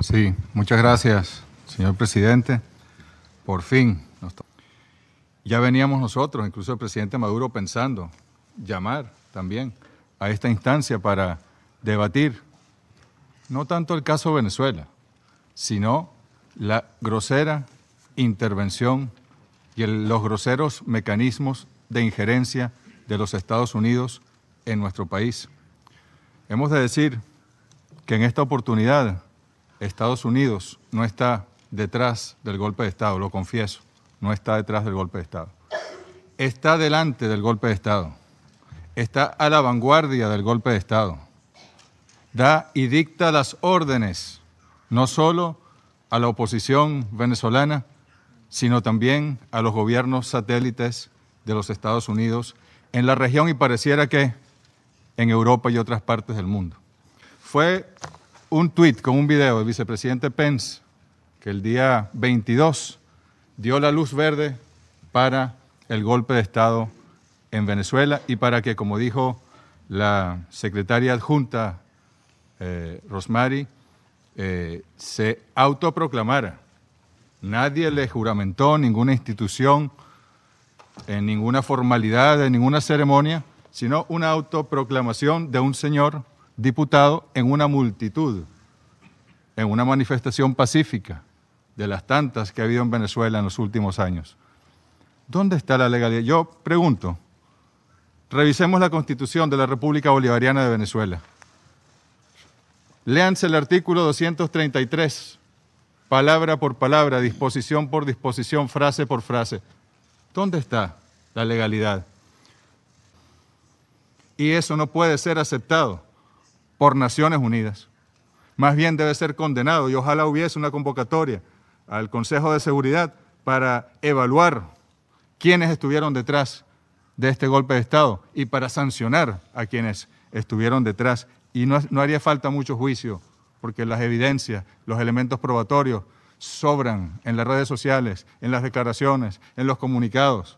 Sí, muchas gracias, señor presidente. Por fin. Ya veníamos nosotros, incluso el presidente Maduro, pensando llamar también a esta instancia para debatir no tanto el caso Venezuela, sino la grosera intervención y los groseros mecanismos de injerencia de los Estados Unidos en nuestro país. Hemos de decir que en esta oportunidad Estados Unidos no está detrás del golpe de Estado, lo confieso, no está detrás del golpe de Estado. Está delante del golpe de Estado, está a la vanguardia del golpe de Estado, da y dicta las órdenes, no solo a la oposición venezolana, sino también a los gobiernos satélites de los Estados Unidos en la región y pareciera que en Europa y otras partes del mundo. Fue un tuit con un video del vicepresidente Pence, que el día 22 dio la luz verde para el golpe de Estado en Venezuela y para que, como dijo la secretaria adjunta eh, Rosmari, eh, se autoproclamara. Nadie le juramentó, ninguna institución, en ninguna formalidad, en ninguna ceremonia, sino una autoproclamación de un señor diputado en una multitud, en una manifestación pacífica de las tantas que ha habido en Venezuela en los últimos años. ¿Dónde está la legalidad? Yo pregunto, revisemos la constitución de la República Bolivariana de Venezuela. Léanse el artículo 233, palabra por palabra, disposición por disposición, frase por frase. ¿Dónde está la legalidad? Y eso no puede ser aceptado por Naciones Unidas. Más bien debe ser condenado y ojalá hubiese una convocatoria al Consejo de Seguridad para evaluar quiénes estuvieron detrás de este golpe de Estado y para sancionar a quienes estuvieron detrás. Y no, haría falta mucho juicio, porque las evidencias, los elementos probatorios sobran en las redes sociales, en las declaraciones, en los comunicados.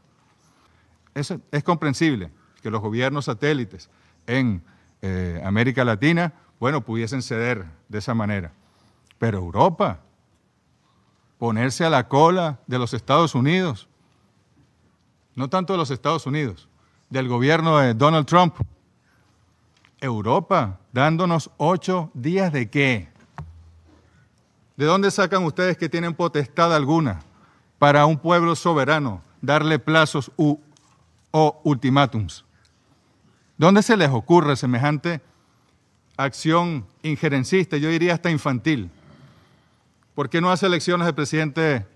es comprensible que los gobiernos satélites en eh, América Latina, bueno, pudiesen ceder de esa manera. Pero Europa, ponerse a la cola de los Estados Unidos, no tanto de los Estados Unidos, del gobierno de Donald Trump. Europa, dándonos ocho días de qué? ¿De dónde sacan ustedes que tienen potestad alguna para un pueblo soberano darle plazos u, o ultimátums? ¿Dónde se les ocurre semejante acción injerencista, yo diría hasta infantil? ¿Por qué no hace elecciones el presidente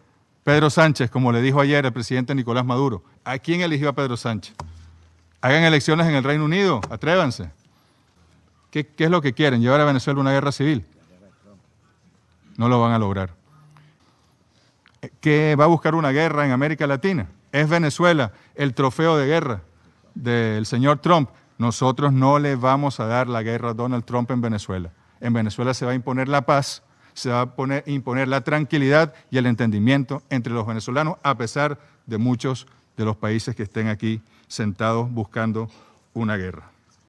Pedro Sánchez, como le dijo ayer el presidente Nicolás Maduro? ¿A quién eligió a Pedro Sánchez? Hagan elecciones en el Reino Unido, atrévanse. ¿Qué, es lo que quieren? ¿Llevar a Venezuela una guerra civil? No lo van a lograr. ¿Qué va a buscar una guerra en América Latina? ¿Es Venezuela el trofeo de guerra del señor Trump? Nosotros no le vamos a dar la guerra a Donald Trump en Venezuela. En Venezuela se va a imponer la paz, se va a imponer la tranquilidad y el entendimiento entre los venezolanos, a pesar de muchos de los países que estén aquí sentados buscando una guerra.